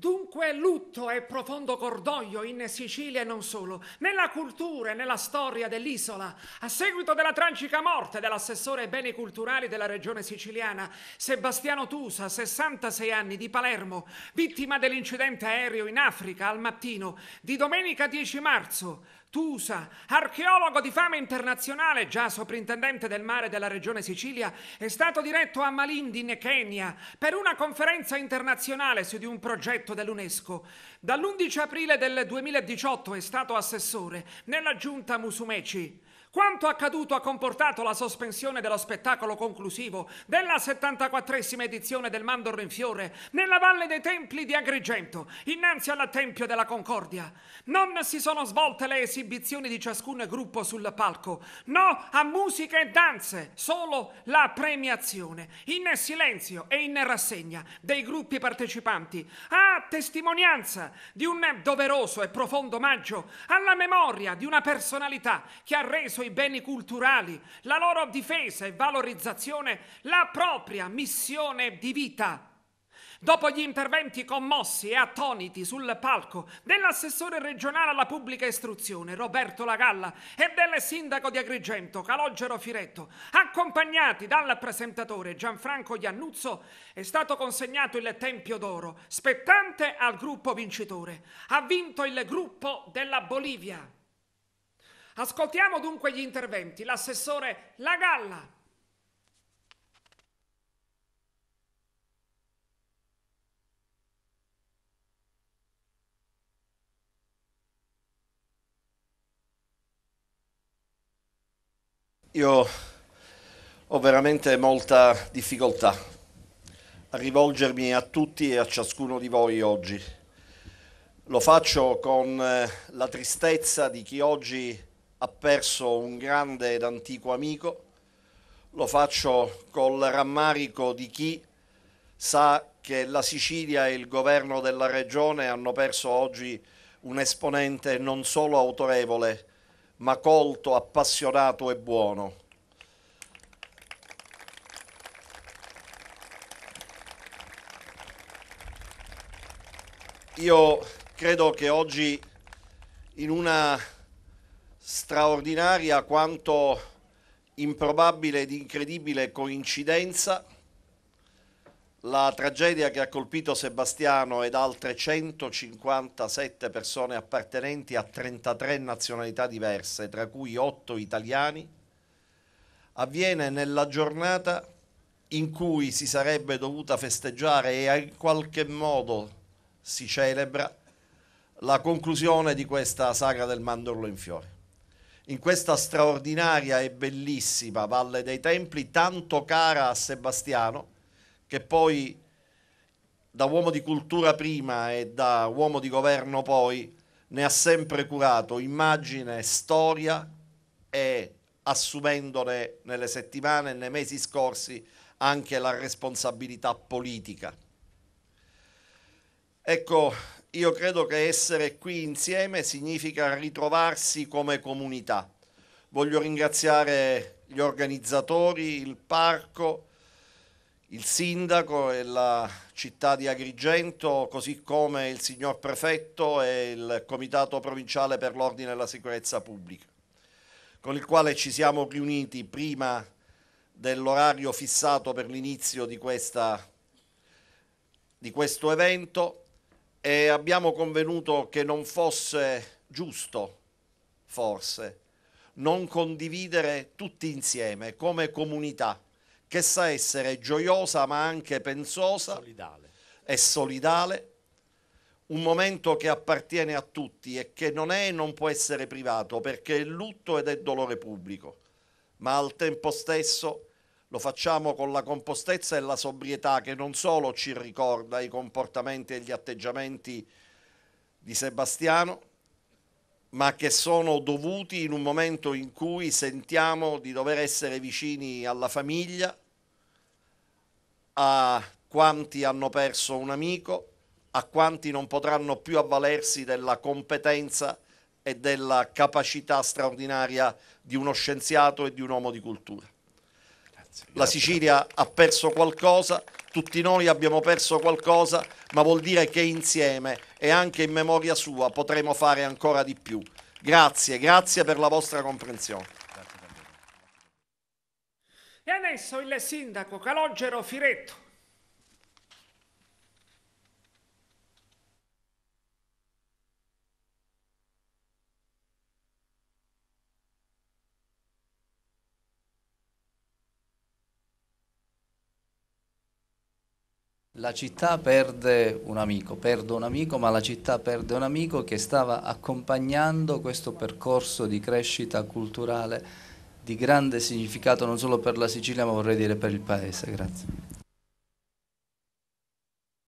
Dunque lutto e profondo cordoglio in Sicilia e non solo, nella cultura e nella storia dell'isola, a seguito della tragica morte dell'assessore ai beni culturali della regione siciliana, Sebastiano Tusa, 66 anni, di Palermo, vittima dell'incidente aereo in Africa al mattino di domenica 10 marzo. Tusa, archeologo di fama internazionale, già soprintendente del mare della regione Sicilia, è stato diretto a Malindi, in Kenya, per una conferenza internazionale su di un progetto dell'UNESCO. Dall'11 aprile del 2018 è stato assessore nella giunta Musumeci. Quanto accaduto ha comportato la sospensione dello spettacolo conclusivo della 74esima edizione del Mandorlo in Fiore nella Valle dei Templi di Agrigento, innanzi alla Tempio della Concordia. Non si sono svolte le esibizioni di ciascun gruppo sul palco, no a musica e danze, solo la premiazione, in silenzio e in rassegna dei gruppi partecipanti, a testimonianza di un doveroso e profondo omaggio alla memoria di una personalità che ha reso suoi beni culturali, la loro difesa e valorizzazione, la propria missione di vita. Dopo gli interventi commossi e attoniti sul palco dell'assessore regionale alla pubblica istruzione Roberto Lagalla e del sindaco di Agrigento Calogero Firetto, accompagnati dal presentatore Gianfranco Iannuzzo, è stato consegnato il Tempio d'Oro, spettante al gruppo vincitore. Ha vinto il gruppo della Bolivia. Ascoltiamo dunque gli interventi. L'assessore La Galla. Io ho veramente molta difficoltà a rivolgermi a tutti e a ciascuno di voi oggi. Lo faccio con eh, la tristezza di chi oggi ha perso un grande ed antico amico. Lo faccio col rammarico di chi sa che la Sicilia e il governo della regione hanno perso oggi un esponente non solo autorevole, ma colto, appassionato e buono. Io credo che oggi in una straordinaria quanto improbabile ed incredibile coincidenza la tragedia che ha colpito Sebastiano ed altre 157 persone appartenenti a 33 nazionalità diverse, tra cui 8 italiani, avviene nella giornata in cui si sarebbe dovuta festeggiare e in qualche modo si celebra la conclusione di questa sagra del mandorlo in fiore in questa straordinaria e bellissima Valle dei Templi, tanto cara a Sebastiano, che poi da uomo di cultura prima e da uomo di governo poi ne ha sempre curato immagine, storia e assumendone nelle settimane e nei mesi scorsi anche la responsabilità politica. Ecco, io credo che essere qui insieme significa ritrovarsi come comunità. Voglio ringraziare gli organizzatori, il parco, il sindaco e la città di Agrigento, così come il signor prefetto e il comitato provinciale per l'ordine e la sicurezza pubblica, con il quale ci siamo riuniti prima dell'orario fissato per l'inizio di, di questo evento e abbiamo convenuto che non fosse giusto, forse, non condividere tutti insieme come comunità che sa essere gioiosa ma anche pensosa solidale. e solidale, un momento che appartiene a tutti e che non è e non può essere privato perché è lutto ed è dolore pubblico, ma al tempo stesso lo facciamo con la compostezza e la sobrietà che non solo ci ricorda i comportamenti e gli atteggiamenti di Sebastiano, ma che sono dovuti in un momento in cui sentiamo di dover essere vicini alla famiglia, a quanti hanno perso un amico, a quanti non potranno più avvalersi della competenza e della capacità straordinaria di uno scienziato e di un uomo di cultura. Grazie. La Sicilia ha perso qualcosa, tutti noi abbiamo perso qualcosa, ma vuol dire che insieme e anche in memoria sua potremo fare ancora di più. Grazie, grazie per la vostra comprensione. E adesso il sindaco Calogero Firetto. La città perde un amico, perdo un amico, ma la città perde un amico che stava accompagnando questo percorso di crescita culturale di grande significato non solo per la Sicilia ma vorrei dire per il Paese. Grazie.